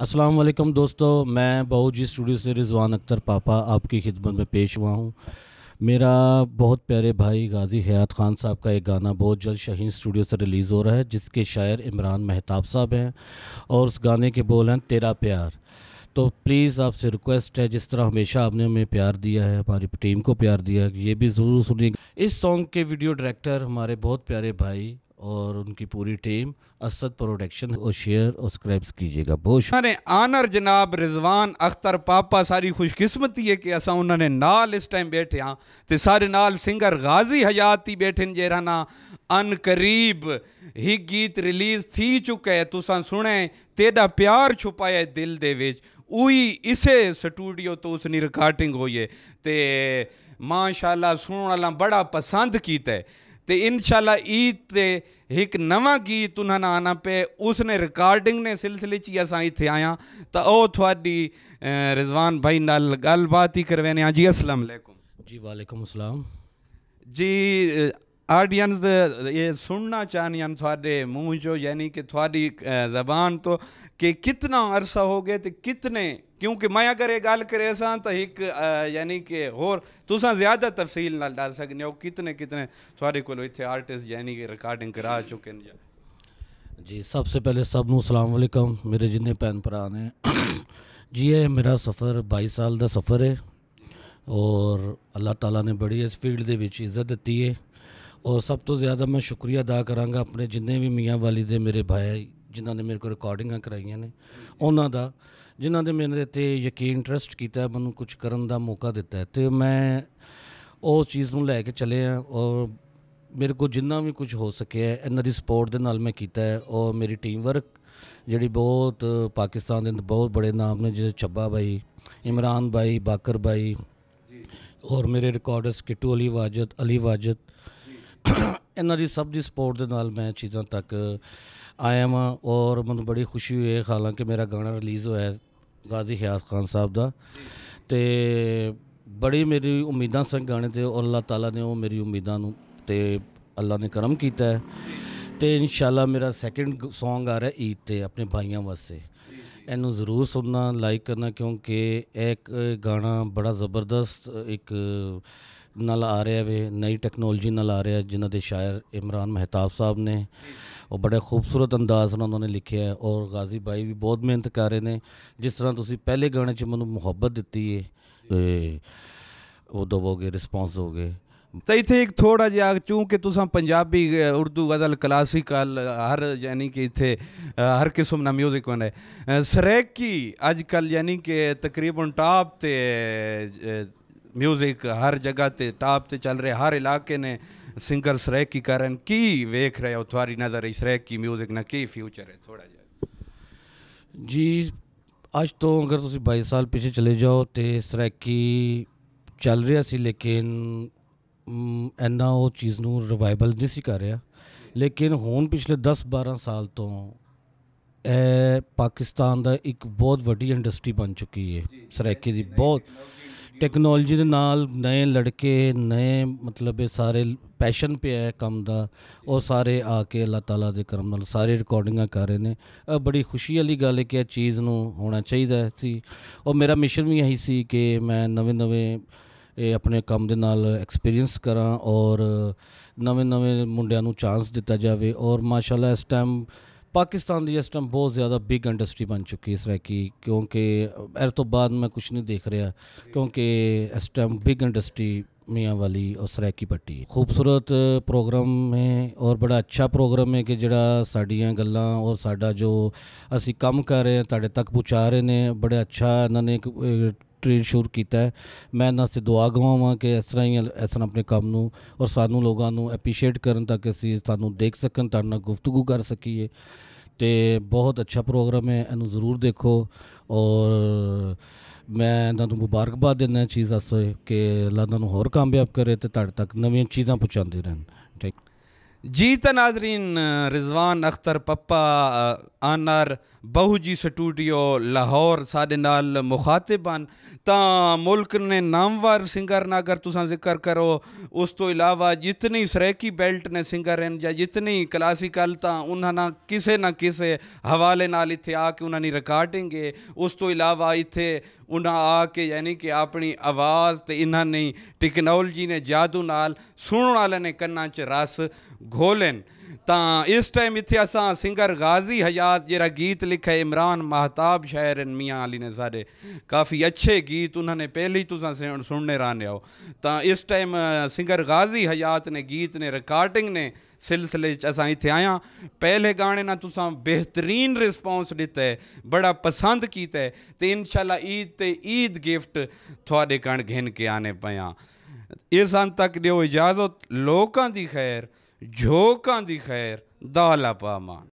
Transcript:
अस्सलाम वालेकुम दोस्तों मैं बहू जी स्टूडियो से रिजवान अख्तर पापा आपकी खिदमत में पेश हुआ हूँ मेरा बहुत प्यारे भाई गाजी हयात खान साहब का एक गाना बहुत जल्द शहीन स्टूडियो से रिलीज़ हो रहा है जिसके शायर इमरान महताब साहब हैं और उस गाने के बोल हैं तेरा प्यार तो प्लीज़ आपसे रिक्वेस्ट है जिस तरह हमेशा आपने हमें प्यार दिया है हमारी टीम को प्यार दिया है ये भी ज़रूर सुनिएगा इस सॉन्ग के वीडियो डायरेक्टर हमारे बहुत प्यारे भाई और उनकी पूरी टीम असद प्रोडक्शन और शेयर और स्क्रैप्स कीजिएगा बहुत अरे आनर जनाब रिजवान अख्तर पापा सारी खुशकिस्मती है कि असां उन्होंने नाल इस टाइम बैठे हाँ तो सारे नाल सिंगर गाजी हयात ही बैठे जरा ना अन करीब ही गीत रिलीज़ थी चुका है तुसा सुने तेरा प्यार छुपाया दिल दे विच उई इसे स्टूडियो तो उसनी रिकॉर्डिंग हो माशाला सुनने वाला बड़ा पसंद किया है तो इन ईद ते एक नव गीत उन्होंने आना पे उसने रिकॉर्डिंग ने सिलसिले च असा इतने आया तो वह थोड़ी रिजवान भाई नाल गलबात ही करवाने जी असलम जी वालेकुम असलम जी ऑडियंस ये सुनना चाहनियन थोड़े मुँह चो यानी कि थोड़ी जबान तो कि कितना अरसा हो गया तो कितने क्योंकि मैं अगर ये गाल करेसा तो एक यानी कि होर तुसा ज़्यादा तफसील ना डाल सकने हो कितने कितने थोड़े को इतने आर्टिस्ट यानी कि रिकॉर्डिंग करा चुके हैं जी सबसे पहले सबनों सलाम वालेकुम मेरे जिन्हें भैन भरा ने जी ये मेरा सफ़र बई साल का सफ़र है और अल्लाह तला ने बड़ी इस फील्ड के इज्जत दी है और सब तो ज़्यादा मैं शुक्रिया अदा कराँगा अपने जिन्हें भी मियाँ वाली दे मेरे भाई जिन्होंने मेरे को रिकॉर्डिंगा कराइया ने उन्हों का ਜਿਨ੍ਹਾਂ ਦੇ ਮੇਰੇ ਤੇ ਯਕੀਨ ਟਰਸਟ ਕੀਤਾ ਮੈਨੂੰ ਕੁਝ ਕਰਨ ਦਾ ਮੌਕਾ ਦਿੱਤਾ ਤੇ ਮੈਂ ਉਸ ਚੀਜ਼ ਨੂੰ ਲੈ ਕੇ ਚੱਲੇ ਆ ਔਰ ਮੇਰੇ ਕੋ ਜਿੰਨਾ ਵੀ ਕੁਝ ਹੋ ਸਕਿਆ ਇਹਨਾਂ ਦੀ ਸਪੋਰਟ ਦੇ ਨਾਲ ਮੈਂ ਕੀਤਾ ਹੈ ਔਰ ਮੇਰੀ ਟੀਮ ਵਰਕ ਜਿਹੜੀ ਬਹੁਤ ਪਾਕਿਸਤਾਨ ਦੇ ਬਹੁਤ ਬੜੇ ਨਾਮ ਨੇ ਜਿਵੇਂ ਚੱਬਾ ਭਾਈ ਇਮਰਾਨ ਭਾਈ ਬਾਕਰ ਭਾਈ ਜੀ ਔਰ ਮੇਰੇ ਰਿਕਾਰਡਰਸ ਕਿਟੂ ਅਲੀ ਵਾਜਦ ਅਲੀ ਵਾਜਦ ਇਹਨਾਂ ਦੀ ਸਭ ਦੀ ਸਪੋਰਟ ਦੇ ਨਾਲ ਮੈਂ ਚੀਜ਼ਾਂ ਤੱਕ ਆਇਆ ਮੈਂ ਔਰ ਮੈਨੂੰ ਬੜੀ ਖੁਸ਼ੀ ਹੋਈ ਹੈ ਹਾਲਾਂਕਿ ਮੇਰਾ ਗਾਣਾ ਰਿਲੀਜ਼ ਹੋਇਆ ਗਾਜ਼ੀ ਹਿਆਸ ਖਾਨ ਸਾਹਿਬ ਦਾ ਤੇ ਬੜੀ ਮੇਰੀ ਉਮੀਦਾਂ ਸੰਗ ਗਾਣੇ ਤੇ ਔਰ ਅੱਲਾਹ ਤਾਲਾ ਨੇ ਉਹ ਮੇਰੀ ਉਮੀਦਾਂ ਨੂੰ ਤੇ ਅੱਲਾਹ ਨੇ ਕਰਮ ਕੀਤਾ ਤੇ ਇਨਸ਼ਾਅੱਲਾ ਮੇਰਾ ਸੈਕਿੰਡ Song ਆ ਰਿਹਾ ਈਦ ਤੇ ਆਪਣੇ ਭਾਈਆਂ ਵਾਸਤੇ ਇਹਨੂੰ ਜ਼ਰੂਰ ਸੁਣਨਾ ਲਾਈਕ ਕਰਨਾ ਕਿਉਂਕਿ ਇਹ ਗਾਣਾ ਬੜਾ ਜ਼ਬਰਦਸਤ ਇੱਕ ਨਾਲ ਆ ਰਿਹਾ ਵੇ ਨਈ ਟੈਕਨੋਲੋਜੀ ਨਾਲ ਆ ਰਿਹਾ ਜਿਨ੍ਹਾਂ ਦੇ ਸ਼ਾਇਰ ਇਮਰਾਨ ਮਹਿਤਾਬ ਸਾਹਿਬ ਨੇ ਉਹ ਬੜੇ ਖੂਬਸੂਰਤ ਅੰਦਾਜ਼ ਨਾਲ ਉਹਨਾਂ ਨੇ ਲਿਖਿਆ ਹੈ ਔਰ ਗਾਜ਼ੀ ਬਾਈ ਵੀ ਬਹੁਤ ਮਿਹਨਤ ਕਰ ਰਹੇ ਨੇ ਜਿਸ ਤਰ੍ਹਾਂ ਤੁਸੀਂ ਪਹਿਲੇ ਗਾਣੇ 'ਚ ਮੈਨੂੰ ਮੁਹੱਬਤ ਦਿੱਤੀ ਏ ਉਹ ਦਵੋਗੇ ਰਿਸਪੌਂਸ ਹੋਗੇ तो इतने एक थोड़ा जहा चूँकि तुस पंजाबी उर्दू गज़ल क्लासिकल हर यानी कि इतने हर किस्म का म्यूजिक होने सरैकी अजकल यानी कि तकरीबन टॉप ते म्यूजिक हर जगह ते टॉप से चल रहे हर इलाके ने सिंगर सरैकी कारण की वेख रहे हो थोड़ी नज़र सरैकी म्यूजिक ना की फ्यूचर है थोड़ा जहा जी अज तो अगर तुम बई साल पिछले चले जाओ तो ਸਰੈਕੀ चल रहा ਸੀ ਲੇਕਿਨ ਇੰਨਾ ਉਹ ਚੀਜ਼ ਨੂੰ ਰਿਵਾਈਵਲ ਨਹੀਂ ਸੀ ਕਰ ਰਿਹਾ ਲੇਕਿਨ ਹੁਣ ਪਿਛਲੇ 10 12 ਸਾਲ ਤੋਂ ਇਹ ਪਾਕਿਸਤਾਨ ਦਾ ਇੱਕ ਬਹੁਤ ਵੱਡੀ ਇੰਡਸਟਰੀ ਬਣ ਚੁੱਕੀ ਹੈ ਸਰਾਇਕੇ ਦੀ ਬਹੁਤ ਟੈਕਨੋਲੋਜੀ ਦੇ ਨਾਲ ਨਏ ਲੜਕੇ ਨਏ ਮਤਲਬ ਇਹ ਸਾਰੇ ਪੈਸ਼ਨ ਪਿਆ ਹੈ ਕੰਮ ਦਾ ਉਹ ਸਾਰੇ ਆ ਕੇ ਅੱਲਾਹ ਤਾਲਾ ਦੇ ਕਰਮ ਨਾਲ ਸਾਰੇ ਰਿਕਾਰਡਿੰਗਾਂ ਕਰ ਰਹੇ ਨੇ ਇਹ ਬੜੀ ਖੁਸ਼ੀ ਵਾਲੀ ਗੱਲ ਹੈ ਕਿ ਇਹ ਚੀਜ਼ ਨੂੰ ਹੋਣਾ ਚਾਹੀਦਾ ਸੀ ਉਹ ਮੇਰਾ ਮਿਸ਼ਨ ਵੀ ਇਹੀ ਸੀ ਕਿ ਮੈਂ ਨਵੇਂ ਨਵੇਂ ਇਹ ਆਪਣੇ ਕੰਮ ਦੇ ਨਾਲ ਐਕਸਪੀਰੀਅੰਸ ਕਰਾਂ ਔਰ ਨਵੇਂ-ਨਵੇਂ ਮੁੰਡਿਆਂ ਨੂੰ ਚਾਂਸ ਦਿੱਤਾ ਜਾਵੇ ਔਰ ਮਾਸ਼ਾਅੱਲਾ ਇਸ ਟਾਈਮ ਪਾਕਿਸਤਾਨ ਦੀ ਇਸ ਟਾਈਮ ਬਹੁਤ ਜ਼ਿਆਦਾ ਬਿਗ ਇੰਡਸਟਰੀ ਬਣ ਚੁੱਕੀ ਇਸ ਵੇ ਕਿਉਂਕਿ ਇਹ ਤੋਂ ਬਾਅਦ ਮੈਂ ਕੁਝ ਨਹੀਂ ਦੇਖ ਰਿਹਾ ਕਿਉਂਕਿ ਇਸ ਟਾਈਮ ਬਿਗ ਇੰਡਸਟਰੀ मियाँ ਵਾਲੀ और सराकी ਪੱਟੀ ਖੂਬਸੂਰਤ ਪ੍ਰੋਗਰਾਮ ਹੈ ਔਰ ਬੜਾ ਅੱਛਾ ਪ੍ਰੋਗਰਾਮ ਹੈ ਕਿ ਜਿਹੜਾ ਸਾਡੀਆਂ ਗੱਲਾਂ ਔਰ ਸਾਡਾ ਜੋ ਅਸੀਂ ਕੰਮ ਕਰ ਰਹੇ ਹਾਂ ਤੁਹਾਡੇ ਤੱਕ ਪਹੁੰਚਾ ਰਹੇ ਨੇ ਬੜਾ ਅੱਛਾ ਇਹਨਾਂ ਨੇ ਟ੍ਰੇਡ ਸ਼ੁਰੂ ਕੀਤਾ ਹੈ ਮੈਂ ਇਹਨਾਂ ਸੇ ਦੁਆ ਗਵਾਵਾਂ ਕਿ ਇਸ ਤਰ੍ਹਾਂ ਹੀ ਇਸ ਤਰ੍ਹਾਂ ਆਪਣੇ ਕੰਮ ਨੂੰ ਔਰ ਸਾਨੂੰ ਲੋਕਾਂ ਨੂੰ ਐਪਰੀਸ਼ੀਏਟ ਕਰਨ ਤਾਂ ਕਿ ਅਸੀਂ ਸਾਨੂੰ ਦੇਖ ਸਕਣ ਤਾਂ ਨਾਲ ਗੁਫ਼ਤਗੂ ਕਰ ਸਕੀਏ ਤੇ ਬਹੁਤ ਅੱਛਾ ਪ੍ਰੋਗਰਾਮ ਹੈ ਇਹਨੂੰ ਜ਼ਰੂਰ ਦੇਖੋ ਔਰ ਮੈਂ ਇਹਨਾਂ ਨੂੰ ਮੁਬਾਰਕਬਾਦ ਦਿੰਦਾ ਚੀਜ਼ ਅਸੇ ਕਿ ਅੱਲਾ ਇਹਨਾਂ ਨੂੰ ਹੋਰ ਕਾਮਯਾਬ ਕਰੇ ਤੇ ਤੁਹਾਡੇ ਤੱਕ ਨਵੀਆਂ ਚੀਜ਼ਾਂ ਪਹੁੰਚਾਉਂਦੇ ਰਹਿਣ जी नाजरीन रिजवान अख्तर पप्पा आनार बहुजी स्टूडियो लाहौर साढ़े नाल मुखातिब हैं मुल्क ने नामवर सिंगर ना अगर तुसा जिक्र करो उस तो इलावा जितनी सरैकी बेल्ट ने सिंगर हैं या जितनी क्लासिकल तो उन्होंने किसी ना किसी हवाले नाल इतने आके उन्होंने रिकॉर्डिंग है उस तो इलावा इतने उन्हें आके यानी कि अपनी आवाज़ तो इन्होंने टेक्नोलॉजी ने जादू नाल सुनने वाले ने कन्ना च रस घोलन ਤਾਂ ਇਸ ਟਾਈਮ ਇੱਥੇ ਅਸਾਂ ਸਿੰਗਰ ਗਾਜ਼ੀ ਹਯਾਤ ਜਿਹੜਾ ਗੀਤ ਲਿਖਿਆ ਇਮਰਾਨ ਮਹਤਾਬ ਸ਼ਾਇਰ ਮੀਆਂ ਅਲੀ ਨੇ ਸਾਡੇ ਕਾਫੀ ਅੱਛੇ ਗੀਤ ਉਹਨਾਂ ਨੇ ਪਹਿਲੀ ਤੁਸੀਂ ਸੁਣ ਸੁਣਨੇ ਰਾਨੇ ਆਓ ਤਾਂ ਇਸ ਟਾਈਮ ਸਿੰਗਰ ਗਾਜ਼ੀ ਹਯਾਤ ਨੇ ਗੀਤ ਨੇ ਰਿਕਾਰਡਿੰਗ ਨੇ सिलसिले असां इतें आया पहले गाने ना तुसा बेहतरीन रिस्पॉन्स दिता है बड़ा पसंद किया है तो इनशाला ईद ते ईद गिफ्ट थोड़े कण घिन के आने पाया इस अंत तक दो इजाजत लोगों की खैर ਜੋ ਦੀ ਖੈਰ ਦਾ ਲਾਪਾਮਾਨ